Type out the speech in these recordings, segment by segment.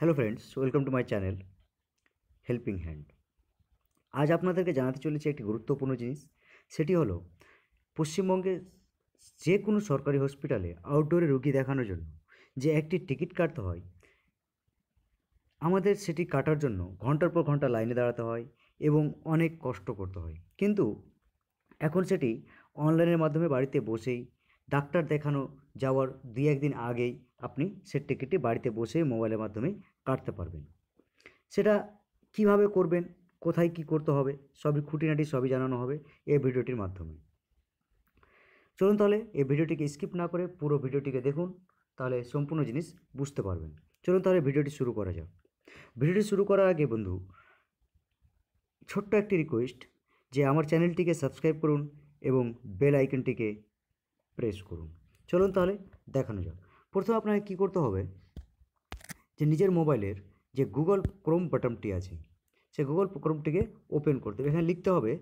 hello friends welcome to my channel helping hand আজ আপনাদেরকে জানাতে চলেছি একটি গুরুত্বপূর্ণ জিনিস সেটি হলো পশ্চিমবঙ্গে যে কোনো সরকারি হসপিটালে আউটডোরে রুগী দেখানোর জন্য যে একটি টিকিট কাটতে হয় আমাদের সেটি কাটার জন্য ঘন্টার পর ঘন্টা লাইনে দাঁড়াতে হয় এবং অনেক কষ্ট করতে হয় কিন্তু এখন সেটি অনলাইনের মাধ্যমে বাড়িতে বসেই ডাক্তার দেখানো যাওয়ার দুই একদিন আগেই আপনি সে টিকিটটি বাড়িতে বসে মোবাইলের মাধ্যমে কাটতে পারবেন সেটা কিভাবে করবেন কোথায় কি করতে হবে সবই খুঁটিনাটি সবই জানানো হবে এই ভিডিওটির মাধ্যমে চলুন তাহলে এই ভিডিওটিকে স্কিপ না করে পুরো ভিডিওটিকে দেখুন তাহলে সম্পূর্ণ জিনিস বুঝতে পারবেন চলুন তাহলে ভিডিওটি শুরু করা যাক ভিডিওটি শুরু করার আগে বন্ধু ছোট্ট একটি রিকোয়েস্ট যে আমার চ্যানেলটিকে সাবস্ক্রাইব করুন এবং বেল আইকনটিকে প্রেস করুন চলুন তাহলে দেখানো যাক প্রথমে আপনাকে কি করতে হবে যে নিজের মোবাইলের যে গুগল ক্রোম বাটনটি আছে সে গুগল ক্রোমটিকে ওপেন করতে হবে এখানে লিখতে হবে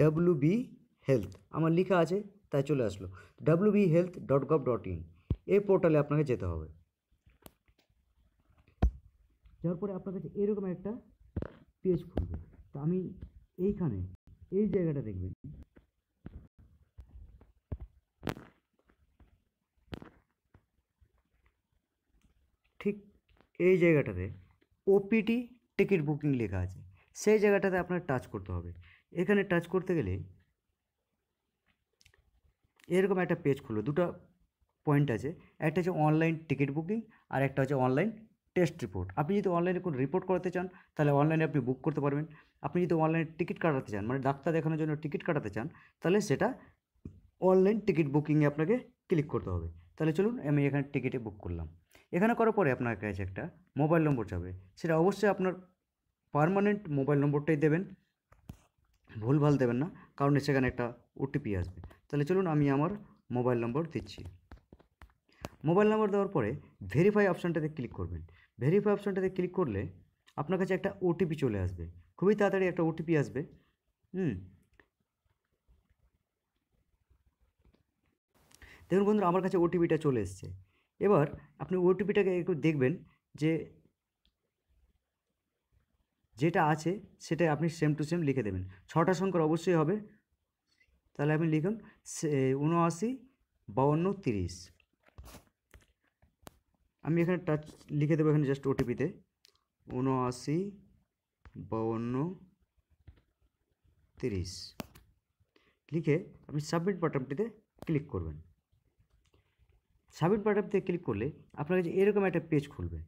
ডাব্লু বি হেলথ আমার লেখা আছে তাই চলে আসলো W B health dot gov dot in এই পোর্টালে আপনাকে যেতে হবে যাওয়ার পরে আপনার কাছে এরকম একটা পেজ খুলবে তো আমি এইখানে এই জায়গাটা দেখবেন ঠিক এই জায়গাটাতে ওপিটি টিকিট বুকিং লেখা আছে সেই জায়গাটাতে আপনার টাচ করতে হবে এখানে টাচ করতে গেলে এরকম একটা পেজ খুলবে দুটো পয়েন্ট আছে একটা হচ্ছে অনলাইন টিকিট বুকিং আর একটা হচ্ছে অনলাইন টেস্ট রিপোর্ট আপনি যদি অনলাইনে কোনো রিপোর্ট করাতে চান তাহলে অনলাইনে আপনি বুক করতে পারবেন আপনি যদি অনলাইনে টিকিট কাটাতে চান মানে ডাক্তার দেখানোর জন্য টিকিট কাটাতে চান তাহলে সেটা অনলাইন টিকিট বুকিংয়ে আপনাকে ক্লিক করতে হবে তাহলে চলুন আমি এখানে টিকিটে বুক করলাম এখানে করার পরে আপনার কাছে একটা মোবাইল নম্বর যাবে সেটা অবশ্যই আপনার পারমানেন্ট মোবাইল নম্বরটাই দেবেন ভুলভাল দেবেন না কারণ সেখানে একটা ওটিপি আসবে তাহলে চলুন আমি আমার মোবাইল নম্বর দিচ্ছি মোবাইল নম্বর দেওয়ার পরে ভেরিফাই অপশানটাতে ক্লিক করবেন ভেরিফাই অপশানটাতে ক্লিক করলে আপনার কাছে একটা ওটিপি চলে আসবে খুবই তাড়াতাড়ি একটা ওটিপি আসবে হুম দেখুন বন্ধুরা আমার কাছে ওটিপিটা চলে এসছে এবার আপনি ওটিপিটাকে একটু দেখবেন যে যেটা আছে সেটা আপনি সেম টু সেম লিখে দেবেন ছটা সংখ্যার অবশ্যই হবে তাহলে আপনি লিখুন উনআশি বাউন্ন তিরিশ আমি এখানে টাচ লিখে দেবো এখানে জাস্ট ওটিপিতে উনআশি বাউন্ন তিরিশ লিখে আপনি সাবমিট বাটনটিতে ক্লিক করবেন সাবমিট বাটনতে ক্লিক করলে আপনার কাছে এরকম একটা পেজ খুলবে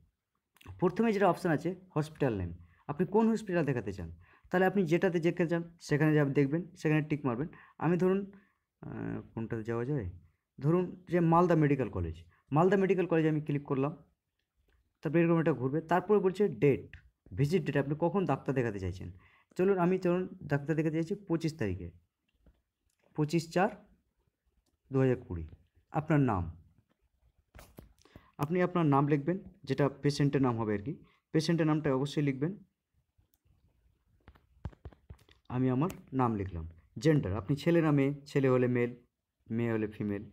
প্রথমে যেটা অপশান আছে হসপিটাল নেম আপনি কোন হসপিটাল দেখাতে চান তাহলে আপনি যেটাতে যেতে চান সেখানে যা দেখবেন সেখানে টিক মারবেন আমি ধরুন কোনটাতে যাওয়া যায় ধরুন যে Malda medical college Malda medical কলেজে আমি ক্লিক করলাম তারপরে এরকম এটা ঘুরবে তারপরে বলছে ডেট ভিজিট ডেট আপনি কখন ডাক্তার দেখাতে চাইছেন চলুন আমি চলুন ডাক্তার দেখাতে চাইছি পঁচিশ তারিখে পঁচিশ চার দু হাজার কুড়ি আপনার নাম আপনি আপনার নাম লিখবেন যেটা পেশেন্টের নাম হবে আর কি পেশেন্টের নামটা অবশ্যই লিখবেন আমি আমার নাম লিখলাম জেন্ডার আপনি ছেলে নামে মেয়ে ছেলে হলে মেল মেয়ে হলে ফিমেল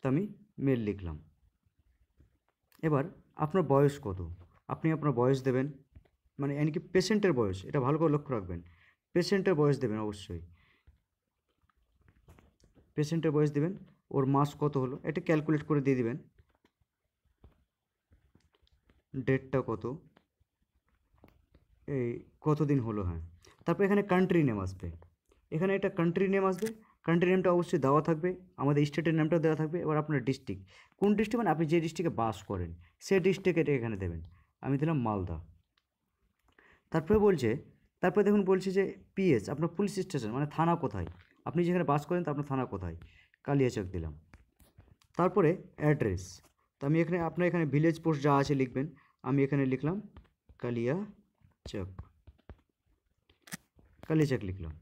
তো আমি মেল লিখলাম এবার আপনার বয়স কত আপনি আপনার বয়স দেবেন মানে কি পেশেন্টের বয়স এটা ভালো করে লক্ষ্য রাখবেন পেশেন্টের বয়স দেবেন অবশ্যই পেশেন্টের বয়স দেবেন ওর মাস কত হলো এটা ক্যালকুলেট করে দিয়ে দেবেন ডেটটা কত এই কতদিন হলো হ্যাঁ তারপর এখানে কান্ট্রি নেম আসবে এখানে একটা কান্ট্রি নেম আসবে কান্ট্রি নেমটা অবশ্যই দেওয়া থাকবে আমাদের স্টেটের নামটা দেওয়া থাকবে এবার আপনার ডিস্ট্রিক্ট কোন ডিস্ট্রিক্ট মানে আপনি যে ডিস্ট্রিক্টে বাস করেন সে ডিস্ট্রিক্টে এখানে দেবেন আমি দিলাম মালদা তারপরে বলছে তারপরে দেখুন বলছে যে পিএস আপনার পুলিশ স্টেশন মানে থানা কোথায় আপনি যেখানে বাস করেন তা আপনার থানা কোথায় কালিয়াচক দিলাম তারপরে অ্যাড্রেস তো আমি এখানে আপনার এখানে ভিলেজ পোস্ট যা আছে লিখবেন আমি এখানে লিখলাম কালিয়া চক কালিয়াচক লিখলাম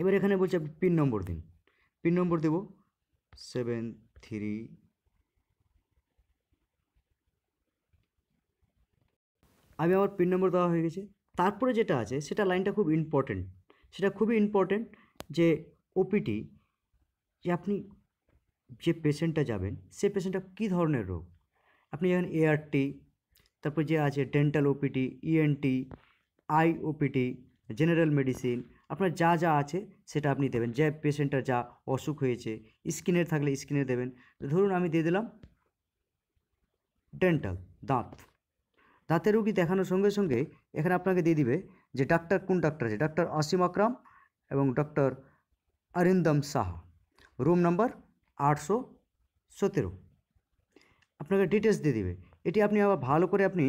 এবার এখানে বলছে আপনি পিন নম্বর দিন পিন নম্বর দেব সেভেন থ্রি আমি আমার পিন নম্বর দেওয়া হয়ে গেছে তারপরে যেটা আছে সেটা লাইনটা খুব ইম্পর্টেন্ট সেটা খুবই ইম্পর্টেন্ট যে ওপিটি যে আপনি যে পেশেন্টটা যাবেন সে পেশেন্টটা কী ধরনের রোগ আপনি যেমন এআরটি তারপর যে আছে dental OPT ENT eye OPT general medicine আপনার যা যা আছে সেটা আপনি দেবেন যে পেশেন্টের যা অসুখ হয়েছে স্কিনের থাকলে স্কিনে দেবেন ধরুন আমি দিয়ে দিলাম ডেন্টাল দাঁত দাঁতের রুগী দেখানোর সঙ্গে সঙ্গে এখানে আপনাকে দিয়ে দিবে যে ডাক্তার কোন ডাক্তার আছে ডাক্তার অসীম আকরাম এবং doctor Arindam Saha room number আটশো সতেরো আপনাকে ডিটেলস দিয়ে দিবে এটি আপনি আবার ভালো করে আপনি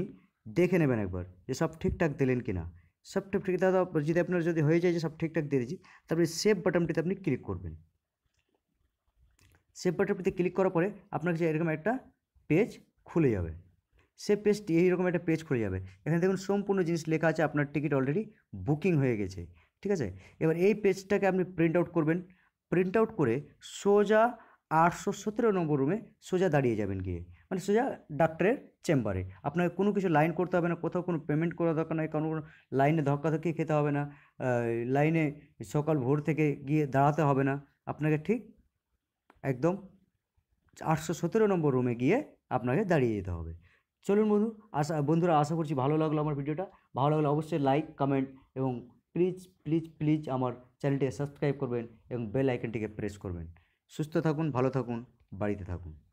দেখে নেবেন একবার যে সব ঠিকঠাক দিলেন কি না সব ঠিকঠাক দাদা যদি আপনার যদি হয়ে যায় যে সব ঠিকঠাক দিয়ে দিচ্ছি তারপরে সেভ বাটনটিতে আপনি ক্লিক করবেন সেভ বাটনটিতে ক্লিক করার পরে আপনার কাছে এরকম একটা পেজ খুলে যাবে সে পেজটি এইরকম একটা পেজ খুলে যাবে এখানে দেখুন সম্পূর্ণ জিনিস লেখা আছে আপনার টিকিট অলরেডি বুকিং হয়ে গেছে ঠিক আছে এবার এই পেজটাকে আপনি প্রিন্ট আউট করবেন প্রিন্ট আউট করে সোজা আটশো সতেরো নম্বর রুমে সোজা দাঁড়িয়ে যাবেন গিয়ে মানে সোজা ডাক্তারের চেম্বারে আপনাকে কোনো কিছু লাইন করতে হবে না কোথাও কোনো পেমেন্ট করা দরকার নয় কারণ কোনো লাইনে ধক্কাধক্কি খেতে হবে না লাইনে সকাল ভোর থেকে গিয়ে দাঁড়াতে হবে না আপনাকে ঠিক একদম আটশো সতেরো নম্বর রুমে গিয়ে আপনাকে দাঁড়িয়ে যেতে হবে চলুন বন্ধু আশা বন্ধুরা আশা করছি ভালো লাগলো আমার ভিডিওটা ভালো লাগলে অবশ্যই লাইক কমেন্ট এবং প্লিজ প্লিজ প্লিজ আমার চ্যানেলটিকে সাবস্ক্রাইব করবেন এবং বেল আইকনটিকে প্রেস করবেন সুস্থ থাকুন ভালো থাকুন বাড়িতে থাকুন